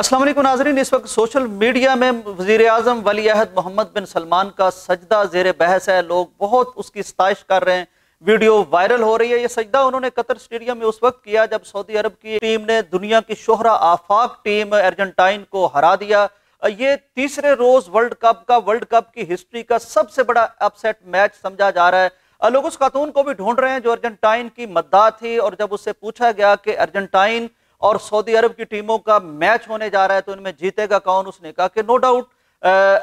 असलम नाजरीन इस वक्त सोशल मीडिया में वजीर अजम वली अहद मोहम्मद बिन सलमान का सजदा जेर बहस है लोग बहुत उसकी सताइश कर रहे हैं वीडियो वायरल हो रही है ये सजदा उन्होंने कतर स्टेडियम में उस वक्त किया जब सऊदी अरब की टीम ने दुनिया की शोहरा आफाक टीम अर्जेंटाइन को हरा दिया ये तीसरे रोज वर्ल्ड कप का वर्ल्ड कप की हिस्ट्री का सबसे बड़ा अपसेट मैच समझा जा रहा है लोग उस खातून को भी ढूंढ रहे हैं जो अर्जेंटाइन की मद्दा थी और जब उससे पूछा गया कि अर्जेंटाइन और सऊदी अरब की टीमों का मैच होने जा रहा है तो इनमें जीतेगा कौन उसने कहा कि नो डाउट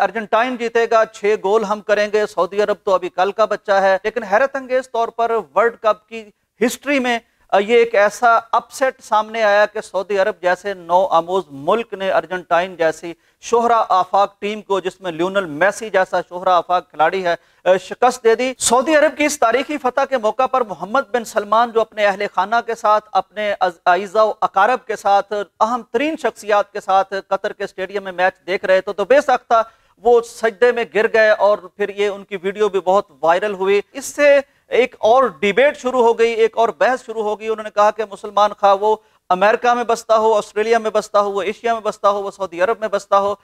अर्जेंटाइन जीतेगा छह गोल हम करेंगे सऊदी अरब तो अभी कल का बच्चा है लेकिन हैरत अंगेज तौर पर वर्ल्ड कप की हिस्ट्री में ये एक ऐसा अपसेट सामने आया कि सऊदी अरब जैसे नौ आमोज मुल्क ने अर्जेंटाइन जैसी शोहरा आफाक टीम को जिसमें ल्यूनल मेसी जैसा शोहरा आफाक खिलाड़ी है शिकस्त दे दी सऊदी अरब की इस तारीखी फतह के मौका पर मोहम्मद बिन सलमान जो अपने अहल खाना के साथ अपने आइजा अकारब के साथ अहम तरीन शख्सियात के साथ कतर के स्टेडियम में मैच देख रहे थे तो था वो सजदे में गिर गए और फिर ये उनकी वीडियो भी बहुत वायरल हुई इससे एक और डिबेट शुरू हो गई एक और बहस शुरू हो गई उन्होंने कहा कि मुसलमान खा वो अमेरिका में बसता हो ऑस्ट्रेलिया में बसता हो वो एशिया में बसता हो वो सऊदी अरब में बसता हो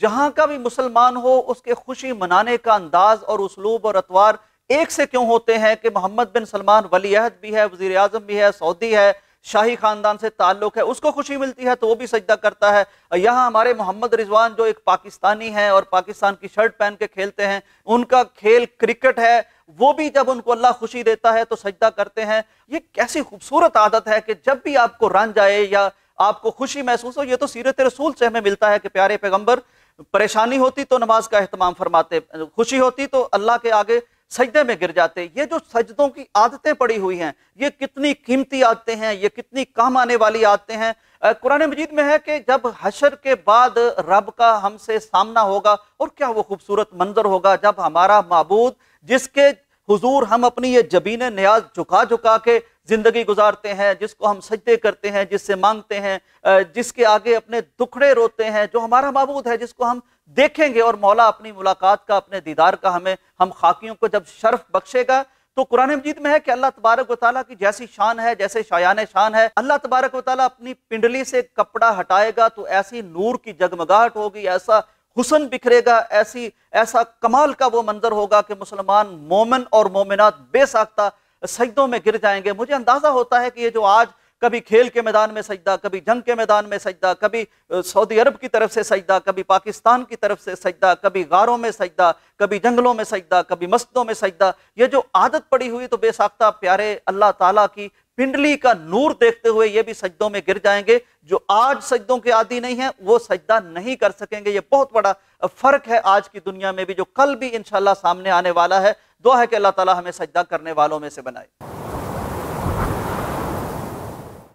जहाँ का भी मुसलमान हो उसके खुशी मनाने का अंदाज और उसलूब और अतवार एक से क्यों होते हैं कि मोहम्मद बिन सलमान वली अहद भी है वजीर अजम भी है सऊदी है शाही खानदान से ताल्लुक है उसको खुशी मिलती है तो वो भी सजदा करता है यहाँ हमारे मोहम्मद रिजवान जो एक पाकिस्तानी है और पाकिस्तान की शर्ट पहन के खेलते हैं उनका खेल क्रिकेट है वो भी जब उनको अल्लाह खुशी देता है तो सजदा करते हैं ये कैसी खूबसूरत आदत है कि जब भी आपको रन जाए या आपको खुशी महसूस हो ये तो सीरत रसूल से हमें मिलता है कि प्यारे पैगम्बर परेशानी होती तो नमाज का अहतमाम फरमाते खुशी होती तो अल्लाह के आगे सजदे में गिर जाते ये जो सजदों की आदतें पड़ी हुई हैं ये कितनी कीमती आदतें हैं ये कितनी काम आने वाली आदतें हैं कुरान मजीद में है कि जब हशर के बाद रब का हमसे सामना होगा और क्या वो खूबसूरत मंजर होगा जब हमारा मबूद जिसके हुजूर हम अपनी ये जबीन न्याज झुका झुका के ज़िंदगी गुजारते हैं जिसको हम सजदे करते हैं जिससे मांगते हैं जिसके आगे अपने दुखड़े रोते हैं जो हमारा मबूद है जिसको हम देखेंगे और मौला अपनी मुलाकात का अपने दीदार का हमें हम खाकियों को जब शर्फ बख्शेगा तो कुरान मजीद में है कि अल्लाह तबारक वाली की जैसी शान है जैसे शायान शान है अल्लाह तबारक वाली अपनी पिंडली से कपड़ा हटाएगा तो ऐसी नूर की जगमगाहट होगी ऐसा हुसन बिखरेगा ऐसी ऐसा कमाल का वो मंजर होगा कि मुसलमान मोमिन और मोमिनत बेसाख्ता सजदों में गिर जाएंगे मुझे अंदाज़ा होता है कि ये जो आज कभी खेल के मैदान में सजदा कभी जंग के मैदान में सजदा कभी सऊदी अरब की तरफ से सजदा कभी पाकिस्तान की तरफ से सजदा कभी गारों में सजदा कभी जंगलों में सजदा कभी मस्जिदों में सजदा ये जो आदत पड़ी हुई तो बेसाख्ता प्यारे अल्लाह ताला की पिंडली का नूर देखते हुए ये भी सजदों में गिर जाएंगे जो आज सजदों के आदि नहीं है वो सजदा नहीं कर सकेंगे ये बहुत बड़ा फर्क है आज की दुनिया में भी जो कल भी इंशाल्लाह सामने आने वाला है दुआ है कि अल्लाह ताला हमें सजदा करने वालों में से बनाए